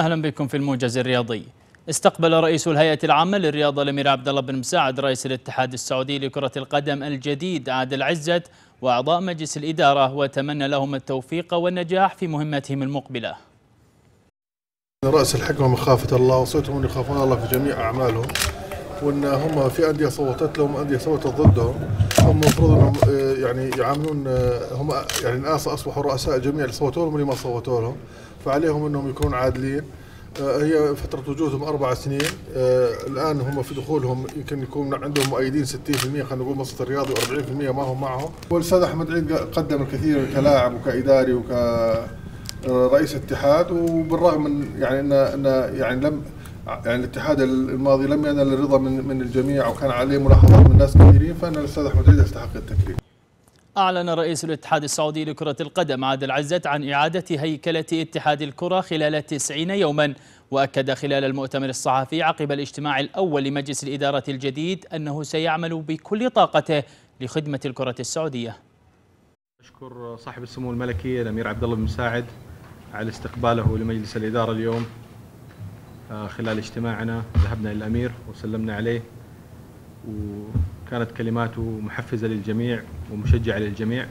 اهلا بكم في الموجز الرياضي. استقبل رئيس الهيئه العامه للرياضه الامير عبد الله بن مساعد رئيس الاتحاد السعودي لكره القدم الجديد عادل عزت واعضاء مجلس الاداره وتمنى لهم التوفيق والنجاح في مهمتهم المقبله. راس الحكمه مخافه الله وصيتهم ان يخافون الله في جميع اعمالهم وان هم في انديه صوتت لهم انديه صوتت ضدهم هم المفروض انهم آه، يعني يعاملون آه، هم يعني الان اصبحوا رؤساء جميع اللي صوتوا لهم واللي ما صوتوا لهم فعليهم انهم يكونوا عادلين آه، هي فترة وجودهم أربع سنين آه، الآن هم في دخولهم يمكن يكون عندهم مؤيدين 60% خلينا نقول مصر الرياضي و40% ما هم معهم والأستاذ أحمد عيد قدم الكثير كلاعب وكإداري وك آه، رئيس اتحاد وبالرغم من يعني ان ان يعني لم يعني الاتحاد الماضي لم ينل الرضا من من الجميع وكان عليه ملاحظات من ناس كثيرين فان الاستاذ احمد عيد يستحق التكريم. أعلن رئيس الاتحاد السعودي لكرة القدم عادل عزت عن إعادة هيكلة اتحاد الكرة خلال 90 يوما وأكد خلال المؤتمر الصحفي عقب الاجتماع الأول لمجلس الإدارة الجديد أنه سيعمل بكل طاقته لخدمة الكرة السعودية أشكر صاحب السمو الملكي الأمير عبد الله بن مساعد على استقباله لمجلس الإدارة اليوم آه، خلال اجتماعنا ذهبنا إلى الأمير وسلمنا عليه و كانت كلماته محفزة للجميع ومشجعة للجميع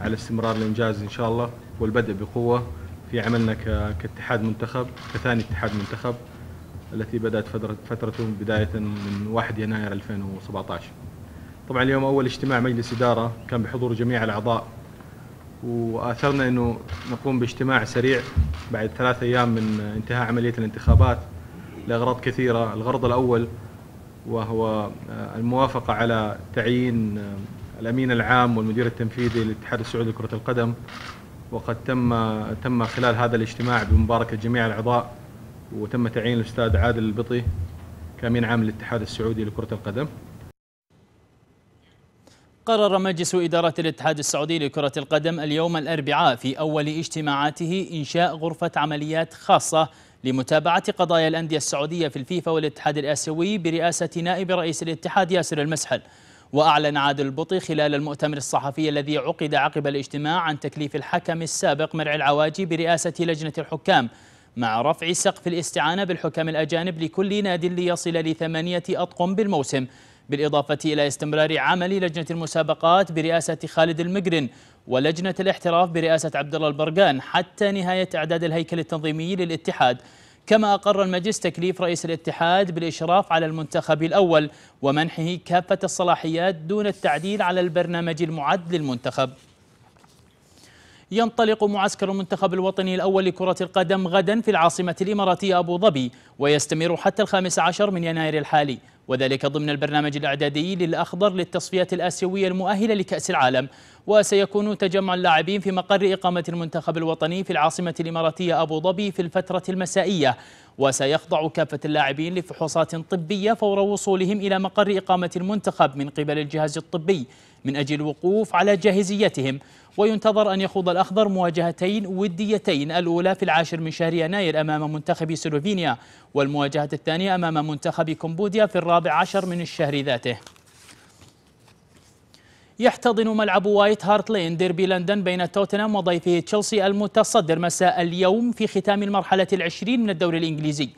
على استمرار الإنجاز إن شاء الله والبدء بقوة في عملنا كاتحاد منتخب كثاني اتحاد منتخب التي بدأت فترة فترته بداية من 1 يناير 2017 طبعا اليوم أول اجتماع مجلس إدارة كان بحضور جميع الأعضاء وآثرنا أنه نقوم باجتماع سريع بعد ثلاث أيام من انتهاء عملية الانتخابات لأغراض كثيرة الغرض الأول وهو آه، الموافقة على تعيين آه، الأمين العام والمدير التنفيذي للاتحاد السعودي لكرة القدم وقد تم تم خلال هذا الاجتماع بمباركة جميع الأعضاء وتم تعيين الأستاذ عادل البطي كأمين عام للاتحاد السعودي لكرة القدم قرر مجلس إدارة الاتحاد السعودي لكرة القدم اليوم الأربعاء في أول اجتماعاته إنشاء غرفة عمليات خاصة لمتابعة قضايا الأندية السعودية في الفيفا والاتحاد الآسيوي برئاسة نائب رئيس الاتحاد ياسر المسحل وأعلن عادل البطي خلال المؤتمر الصحفي الذي عقد عقب الاجتماع عن تكليف الحكم السابق مرعي العواجي برئاسة لجنة الحكام مع رفع سقف الاستعانة بالحكام الأجانب لكل نادي ليصل لثمانية أطقم بالموسم بالإضافة إلى استمرار عمل لجنة المسابقات برئاسة خالد المقرن ولجنة الاحتراف برئاسة عبد الله البرقان حتى نهاية إعداد الهيكل التنظيمي للاتحاد كما أقر المجلس تكليف رئيس الاتحاد بالإشراف على المنتخب الأول ومنحه كافة الصلاحيات دون التعديل على البرنامج المعد للمنتخب ينطلق معسكر المنتخب الوطني الأول لكرة القدم غدا في العاصمة الإماراتية أبو ظبي ويستمر حتى الخامس عشر من يناير الحالي وذلك ضمن البرنامج الإعدادي للأخضر للتصفيات الآسيوية المؤهلة لكأس العالم وسيكون تجمع اللاعبين في مقر إقامة المنتخب الوطني في العاصمة الإماراتية أبو ظبي في الفترة المسائية وسيخضع كافة اللاعبين لفحوصات طبية فور وصولهم إلى مقر إقامة المنتخب من قبل الجهاز الطبي من أجل الوقوف على جاهزيتهم وينتظر أن يخوض الأخضر مواجهتين وديتين الأولى في العاشر من شهر يناير أمام منتخب سلوفينيا والمواجهة الثانية أمام منتخب كمبوديا في الرابع عشر من الشهر ذاته يحتضن ملعب وايت هارت لين ديربي لندن بين توتنهام وضيفه تشيلسي المتصدر مساء اليوم في ختام المرحلة العشرين من الدوري الإنجليزي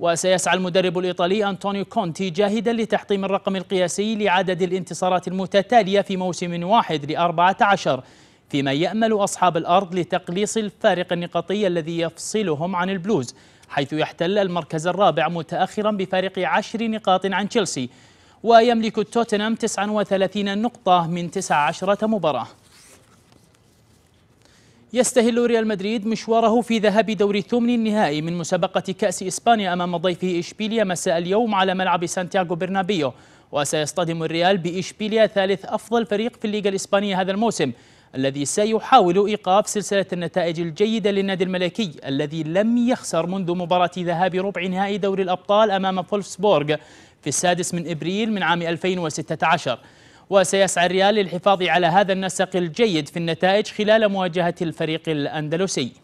وسيسعى المدرب الإيطالي أنطونيو كونتي جاهدا لتحطيم الرقم القياسي لعدد الانتصارات المتتالية في موسم واحد لأربعة عشر فيما يأمل أصحاب الأرض لتقليص الفارق النقطي الذي يفصلهم عن البلوز حيث يحتل المركز الرابع متأخرا بفارق عشر نقاط عن تشيلسي ويملك توتنهام 39 نقطة من 19 مباراة يستهل ريال مدريد مشواره في ذهاب دور الثمن النهائي من مسابقة كأس إسبانيا أمام ضيفه إشبيليا مساء اليوم على ملعب سانتياغو برنابيو وسيصطدم الريال بإشبيليا ثالث أفضل فريق في الليغا الإسبانية هذا الموسم الذي سيحاول إيقاف سلسلة النتائج الجيدة للنادي الملكي الذي لم يخسر منذ مباراة ذهاب ربع نهائي دوري الأبطال أمام فولفسبورغ في السادس من إبريل من عام 2016 وسيسعى الريال للحفاظ على هذا النسق الجيد في النتائج خلال مواجهة الفريق الأندلسي